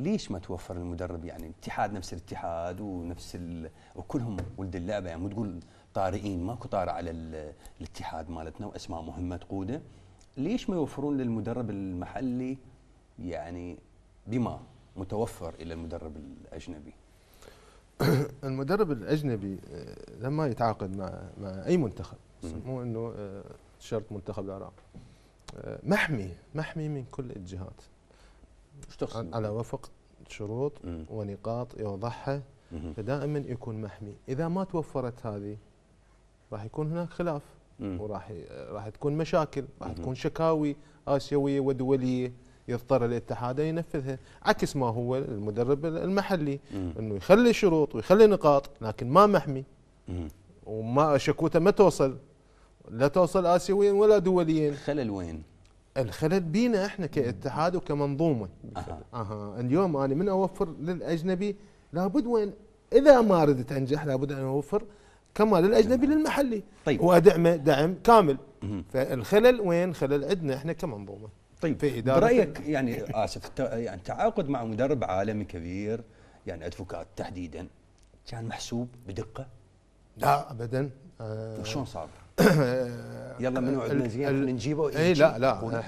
ليش ما توفر المدرب يعني اتحاد نفس الاتحاد ونفس ال... وكلهم ولد اللعبه يعني مو تقول طارئين ماكو طارئ على الاتحاد مالتنا واسماء مهمه تقوده ليش ما يوفرون للمدرب المحلي يعني بما متوفر الى المدرب الاجنبي المدرب الاجنبي آه، لما يتعاقد مع مع اي منتخب مو انه آه، شرط منتخب العراق آه، محمي محمي من كل الجهات على وفق شروط مم. ونقاط يوضحها مم. فدائما يكون محمي اذا ما توفرت هذه راح يكون هناك خلاف مم. وراح راح تكون مشاكل راح تكون شكاوي اسيويه ودوليه يضطر الاتحاد ينفذها عكس ما هو المدرب المحلي انه يخلي شروط ويخلي نقاط لكن ما محمي وما شكوته ما توصل لا توصل اسيويا ولا دوليا خلل وين الخلل بينا احنا كاتحاد وكمنظومه أها. اها اليوم انا من اوفر للاجنبي لابد وين اذا ما ردت انجح لابد ان اوفر كما للاجنبي للمحلي طيب وادعمه دعم كامل فالخلل وين خلل عندنا احنا كمنظومه طيب في اداره برايك يعني اسف يعني تعاقد مع مدرب عالمي كبير يعني ادفوكات تحديدا كان محسوب بدقه؟ لا ابدا آه وشلون صار؟ يلا زين نجيبه اي لا لا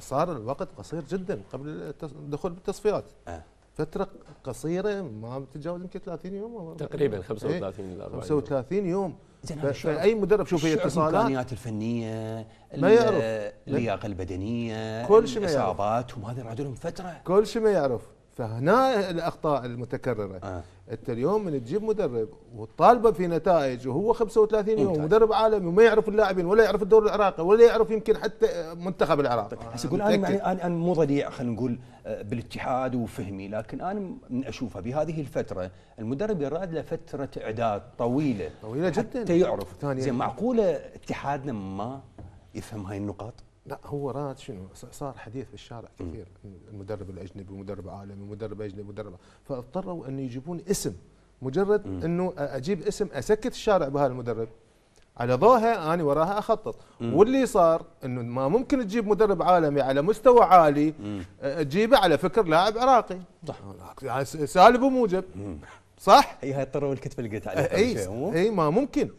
صار الوقت قصير جدا قبل الدخول بالتصفيات آه. فترة قصيرة ما بتتجاوز يمكن 30 يوم تقريبا 35 إيه، الى 40 35 يوم زين اي مدرب شوف هي اتصالات الامكانيات الفنيه ما يعرف اللياقه البدنيه كل شيء ما يعرف الاصابات وما هذا لهم فتره كل شيء ما يعرف فهنا الاخطاء المتكرره آه. انت اليوم من تجيب مدرب وتطالبه في نتائج وهو 35 يوم مدرب عالمي وما يعرف اللاعبين ولا يعرف الدوري العراقي ولا يعرف يمكن حتى منتخب العراق طيب. آه. يقول انا انا مو ضليع خلينا نقول آه، بالاتحاد وفهمي لكن انا من اشوفها بهذه الفتره المدرب يراد له فتره اعداد طويله طويله جدا حتى يعرف زين معقوله اتحادنا ما يفهم هاي النقاط لا هو راد شنو صار حديث بالشارع كثير المدرب الاجنبي ومدرب عالمي ومدرب اجنبي ومدرب فاضطروا انه يجيبون اسم مجرد انه اجيب اسم اسكت الشارع بهذا المدرب على ضوها انا وراها اخطط مم. واللي صار انه ما ممكن تجيب مدرب عالمي على مستوى عالي تجيبه على فكر لاعب عراقي صح سالب وموجب صح؟ اي هاي اضطروا الكتف اللي قلت عليها اي ما ممكن